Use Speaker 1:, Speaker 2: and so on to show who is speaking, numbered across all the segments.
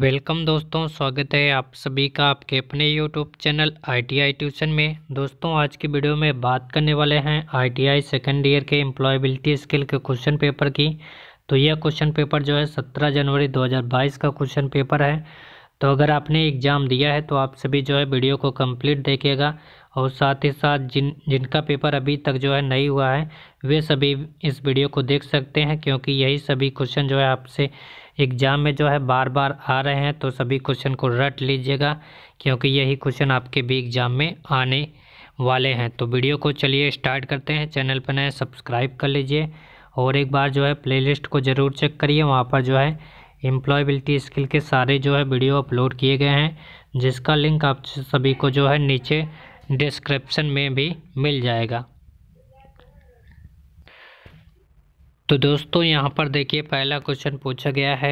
Speaker 1: welcome दोस्तों स्वागत है आप सभी का आपके अपने यूट्यूब चैनल आईटीआई ट्यूशन में दोस्तों आज की वीडियो में बात करने वाले हैं आईटीआई सेकेंड ईयर के एम्प्लॉयबिलिटी स्किल के क्वेश्चन पेपर की तो यह क्वेश्चन पेपर जो है 17 जनवरी 2022 का क्वेश्चन पेपर है तो अगर आपने एग्ज़ाम दिया है तो आप सभी जो है वीडियो को कम्प्लीट देखिएगा और साथ ही साथ जिन जिनका पेपर अभी तक जो है नहीं हुआ है वे सभी इस वीडियो को देख सकते हैं क्योंकि यही सभी क्वेश्चन जो है आपसे एग्ज़ाम में जो है बार बार आ रहे हैं तो सभी क्वेश्चन को रट लीजिएगा क्योंकि यही क्वेश्चन आपके भी एग्ज़ाम में आने वाले हैं तो वीडियो को चलिए स्टार्ट करते हैं चैनल पर नए सब्सक्राइब कर लीजिए और एक बार जो है प्लेलिस्ट को ज़रूर चेक करिए वहाँ पर जो है एम्प्लॉयबिलिटी स्किल के सारे जो है वीडियो अपलोड किए गए हैं जिसका लिंक आप सभी को जो है नीचे डिस्क्रिप्शन में भी मिल जाएगा तो दोस्तों यहाँ पर देखिए पहला क्वेश्चन पूछा गया है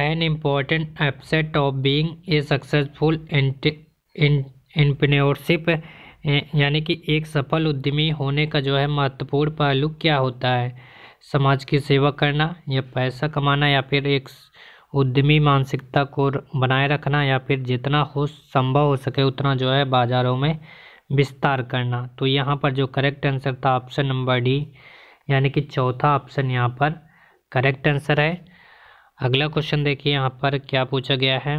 Speaker 1: an important aspect of being a successful entrepreneurship यानी कि एक सफल उद्यमी होने का जो है महत्वपूर्ण पहलू क्या होता है समाज की सेवा करना या पैसा कमाना या फिर एक उद्यमी मानसिकता को बनाए रखना या फिर जितना हो संभव हो सके उतना जो है बाज़ारों में विस्तार करना तो यहाँ पर जो करेक्ट आंसर था ऑप्शन नंबर डी यानी कि चौथा ऑप्शन यहाँ पर करेक्ट आंसर है अगला क्वेश्चन देखिए यहाँ पर क्या पूछा गया है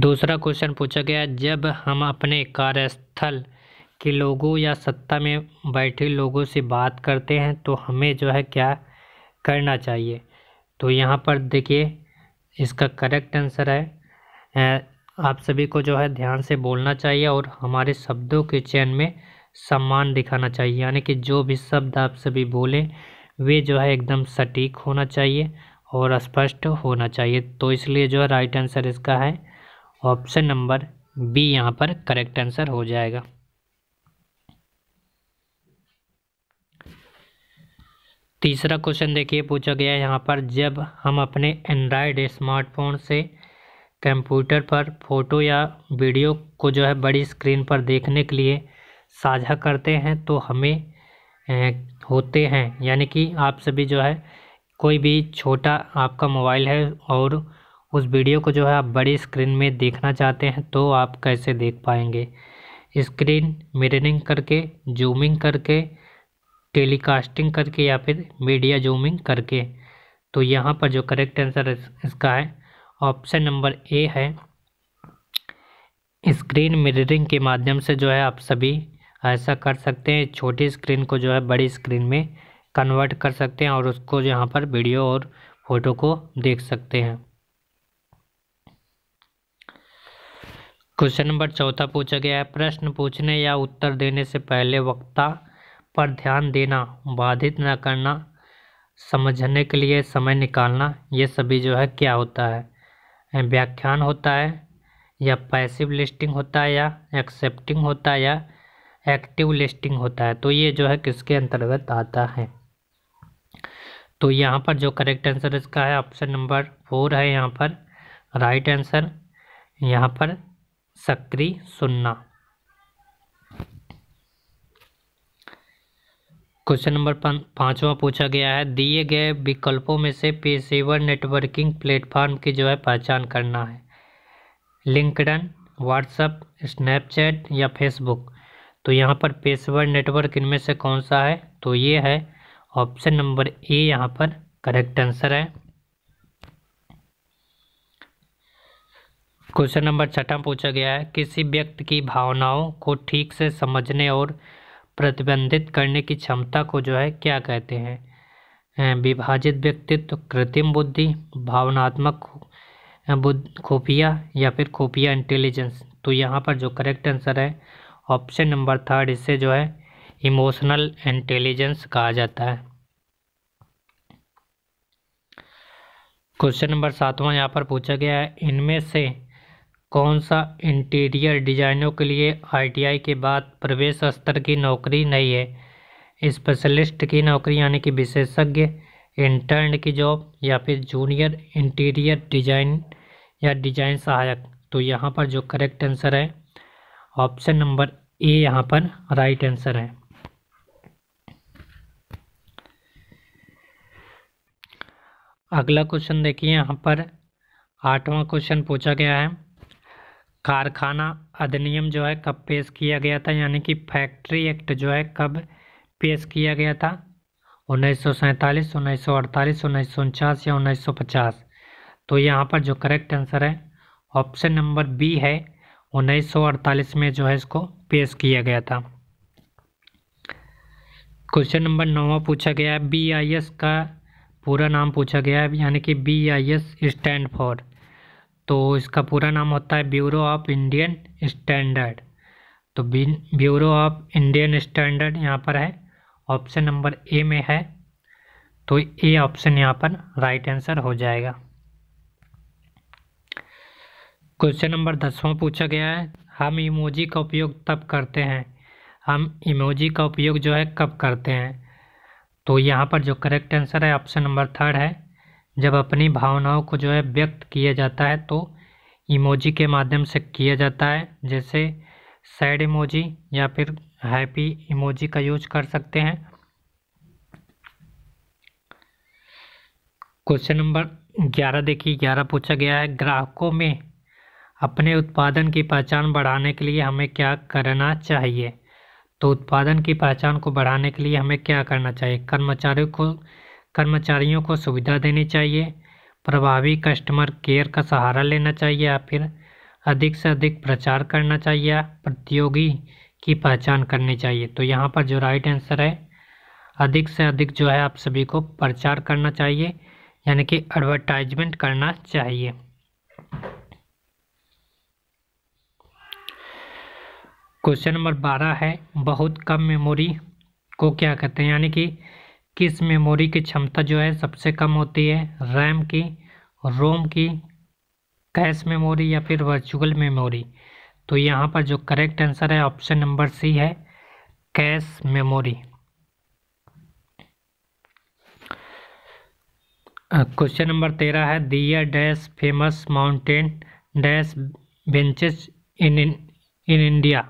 Speaker 1: दूसरा क्वेश्चन पूछा गया जब हम अपने कार्यस्थल के लोगों या सत्ता में बैठे लोगों से बात करते हैं तो हमें जो है क्या करना चाहिए तो यहाँ पर देखिए इसका करेक्ट आंसर है आप सभी को जो है ध्यान से बोलना चाहिए और हमारे शब्दों के चयन में सम्मान दिखाना चाहिए यानी कि जो भी शब्द आप सभी बोलें वे जो है एकदम सटीक होना चाहिए और स्पष्ट होना चाहिए तो इसलिए जो है राइट आंसर इसका है ऑप्शन नंबर बी यहाँ पर करेक्ट आंसर हो जाएगा तीसरा क्वेश्चन देखिए पूछा गया है यहाँ पर जब हम अपने एंड्राइड स्मार्टफोन से कंप्यूटर पर फोटो या वीडियो को जो है बड़ी स्क्रीन पर देखने के लिए साझा करते हैं तो हमें होते हैं यानी कि आप सभी जो है कोई भी छोटा आपका मोबाइल है और उस वीडियो को जो है आप बड़ी स्क्रीन में देखना चाहते हैं तो आप कैसे देख पाएंगे स्क्रीन मिररिंग करके जूमिंग करके टेलीकास्टिंग करके या फिर मीडिया जूमिंग करके तो यहाँ पर जो करेक्ट आंसर इसका है ऑप्शन नंबर ए है स्क्रीन मिररिंग के माध्यम से जो है आप सभी ऐसा कर सकते हैं छोटी स्क्रीन को जो है बड़ी स्क्रीन में कन्वर्ट कर सकते हैं और उसको यहाँ पर वीडियो और फोटो को देख सकते हैं क्वेश्चन नंबर चौथा पूछा गया है प्रश्न पूछने या उत्तर देने से पहले वक्ता पर ध्यान देना बाधित न करना समझने के लिए समय निकालना ये सभी जो है क्या होता है व्याख्यान होता है या पैसिव लिस्टिंग होता है या एक्सेप्टिंग होता है या एक्टिव लिस्टिंग होता है तो ये जो है किसके अंतर्गत आता है तो यहाँ पर जो करेक्ट आंसर इसका है ऑप्शन नंबर फोर है यहाँ पर राइट आंसर यहाँ पर सक्रिय सुनना क्वेश्चन नंबर पाँचवा पूछा गया है दिए गए विकल्पों में से पेशेवर नेटवर्किंग प्लेटफॉर्म की जो है पहचान करना है लिंकडन व्हाट्सएप स्नैपचैट या फेसबुक तो यहाँ पर पेशवर नेटवर्क इनमें से कौन सा है तो ये है ऑप्शन नंबर ए यहाँ पर करेक्ट आंसर है क्वेश्चन नंबर छठा पूछा गया है किसी व्यक्ति की भावनाओं को ठीक से समझने और प्रतिबंधित करने की क्षमता को जो है क्या कहते हैं विभाजित व्यक्तित्व कृत्रिम बुद्धि भावनात्मक बुद्ध खुफिया या फिर खुफिया इंटेलिजेंस तो यहाँ पर जो करेक्ट आंसर है ऑप्शन नंबर थर्ड इसे जो है इमोशनल इंटेलिजेंस कहा जाता है क्वेश्चन नंबर सातवां यहाँ पर पूछा गया है इनमें से कौन सा इंटीरियर डिजाइनों के लिए आईटीआई के बाद प्रवेश स्तर की नौकरी नहीं है स्पेशलिस्ट की नौकरी यानी कि विशेषज्ञ इंटर्न की जॉब या फिर जूनियर इंटीरियर डिजाइन या डिजाइन सहायक तो यहाँ पर जो करेक्ट आंसर है ऑप्शन नंबर ए यहाँ पर राइट आंसर है अगला क्वेश्चन देखिए यहाँ पर आठवां क्वेश्चन पूछा गया है कारखाना अधिनियम जो है कब पेश किया गया था यानी कि फैक्ट्री एक्ट जो है कब पेश किया गया था उन्नीस सौ सैंतालीस उन्नीस सौ अड़तालीस उन्नीस सौ उनचास या उन्नीस सौ पचास तो यहाँ पर जो करेक्ट आंसर है ऑप्शन नंबर बी है 1948 में जो है इसको पेश किया गया था क्वेश्चन नंबर नौवा पूछा गया है बी आई एस का पूरा नाम पूछा गया है यानी कि B I S stand for तो इसका पूरा नाम होता है ब्यूरो ऑफ इंडियन स्टैंडर्ड तो ब्यूरो ऑफ इंडियन स्टैंडर्ड यहाँ पर है ऑप्शन नंबर ए में है तो ए ऑप्शन यहाँ पर राइट आंसर हो जाएगा क्वेश्चन नंबर दसवां पूछा गया है हम इमोजी का उपयोग तब करते हैं हम इमोजी का उपयोग जो है कब करते हैं तो यहाँ पर जो करेक्ट आंसर है ऑप्शन नंबर थर्ड है जब अपनी भावनाओं को जो है व्यक्त किया जाता है तो इमोजी के माध्यम से किया जाता है जैसे सैड इमोजी या फिर हैप्पी इमोजी का यूज कर सकते हैं क्वेश्चन नंबर ग्यारह देखिए ग्यारह पूछा गया है ग्राहकों में अपने उत्पादन की पहचान बढ़ाने के लिए हमें क्या करना चाहिए तो उत्पादन की पहचान को बढ़ाने के लिए हमें क्या करना चाहिए कर्मचारियों को कर्मचारियों को सुविधा देनी चाहिए प्रभावी कस्टमर केयर का सहारा लेना चाहिए या फिर अधिक से अधिक प्रचार करना चाहिए प्रतियोगी की पहचान करनी चाहिए तो यहाँ पर जो राइट आंसर है अधिक से अधिक जो है आप सभी को प्रचार करना चाहिए यानी कि एडवर्टाइजमेंट करना चाहिए क्वेश्चन नंबर बारह है बहुत कम मेमोरी को क्या कहते हैं यानी कि किस मेमोरी की क्षमता जो है सबसे कम होती है रैम की रोम की कैश मेमोरी या फिर वर्चुअल मेमोरी तो यहाँ पर जो करेक्ट आंसर है ऑप्शन नंबर सी है कैश मेमोरी क्वेश्चन नंबर तेरह है there dash famous mountain dash benches in in India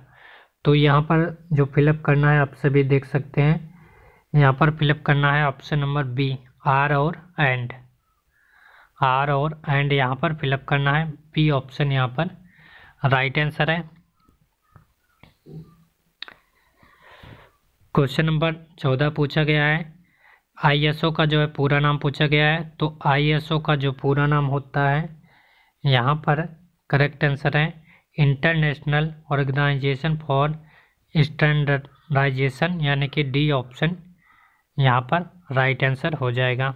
Speaker 1: तो यहाँ पर जो फिलअप करना है आप सभी देख सकते हैं यहाँ पर फिलअप करना है ऑप्शन नंबर बी आर और एंड आर और एंड यहाँ पर फिलअप करना है बी ऑप्शन यहाँ पर राइट आंसर है क्वेश्चन नंबर चौदह पूछा गया है आईएसओ का जो है पूरा नाम पूछा गया है तो आईएसओ का जो पूरा नाम होता है यहाँ पर करेक्ट आंसर है इंटरनेशनल ऑर्गेनाइजेशन फॉर स्टैंडर्डाइजेशन यानी कि डी ऑप्शन यहाँ पर राइट आंसर हो जाएगा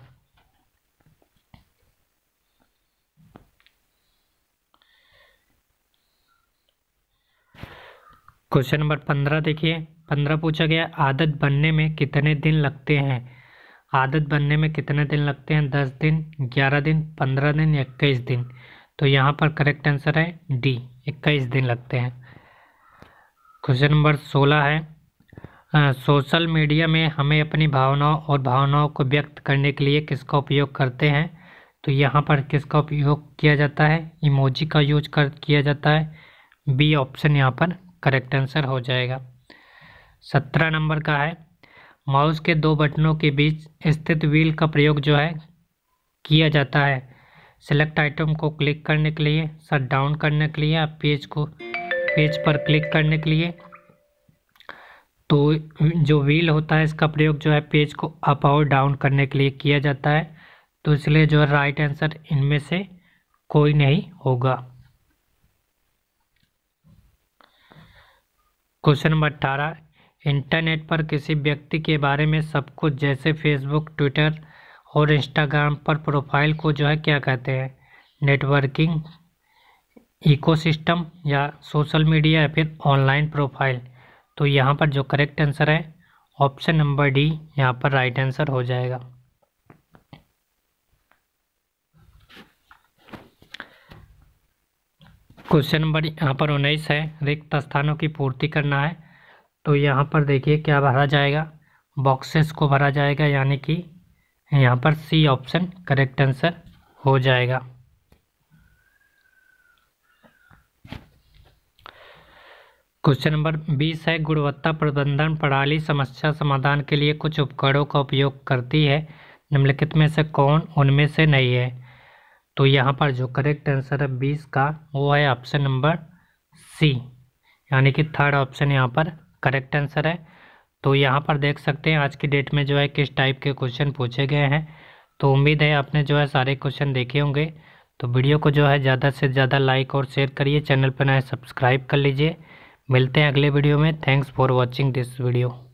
Speaker 1: क्वेश्चन नंबर पंद्रह देखिए पंद्रह पूछा गया आदत बनने में कितने दिन लगते हैं आदत बनने में कितने दिन लगते हैं दस दिन ग्यारह दिन पंद्रह दिन इक्कीस दिन तो यहाँ पर करेक्ट आंसर है डी इक्कीस दिन लगते हैं क्वेश्चन नंबर सोलह है सोशल मीडिया में हमें अपनी भावनाओं और भावनाओं को व्यक्त करने के लिए किसका उपयोग करते हैं तो यहाँ पर किसका उपयोग किया जाता है इमोजी का यूज कर किया जाता है बी ऑप्शन यहाँ पर करेक्ट आंसर हो जाएगा सत्रह नंबर का है माउस के दो बटनों के बीच स्थित व्हील का प्रयोग जो है किया जाता है सेलेक्ट आइटम को क्लिक करने के लिए शट डाउन करने के लिए आप पेज को पेज पर क्लिक करने के लिए तो जो व्हील होता है इसका प्रयोग जो है पेज को अप और डाउन करने के लिए किया जाता है तो इसलिए जो है राइट आंसर इनमें से कोई नहीं होगा क्वेश्चन नंबर अट्ठारह इंटरनेट पर किसी व्यक्ति के बारे में सब कुछ जैसे फेसबुक ट्विटर और इंस्टाग्राम पर प्रोफाइल को जो है क्या कहते हैं नेटवर्किंग इकोसिस्टम या सोशल मीडिया या फिर ऑनलाइन प्रोफाइल तो यहाँ पर जो करेक्ट आंसर है ऑप्शन नंबर डी यहाँ पर राइट आंसर हो जाएगा क्वेश्चन नंबर यहाँ पर उन्नीस है रिक्त स्थानों की पूर्ति करना है तो यहाँ पर देखिए क्या भरा जाएगा बॉक्सेस को भरा जाएगा यानी कि यहाँ पर सी ऑप्शन करेक्ट आंसर हो जाएगा क्वेश्चन नंबर बीस है गुणवत्ता प्रबंधन प्रणाली समस्या समाधान के लिए कुछ उपकरणों का उपयोग करती है निम्नलिखित में से कौन उनमें से नहीं है तो यहाँ पर जो करेक्ट आंसर है बीस का वो है ऑप्शन नंबर सी यानी कि थर्ड ऑप्शन यहाँ पर करेक्ट आंसर है तो यहाँ पर देख सकते हैं आज की डेट में जो है किस टाइप के क्वेश्चन पूछे गए हैं तो उम्मीद है आपने जो है सारे क्वेश्चन देखे होंगे तो वीडियो को जो है ज़्यादा से ज़्यादा लाइक और शेयर करिए चैनल पर नए सब्सक्राइब कर लीजिए मिलते हैं अगले वीडियो में thanks for watching this video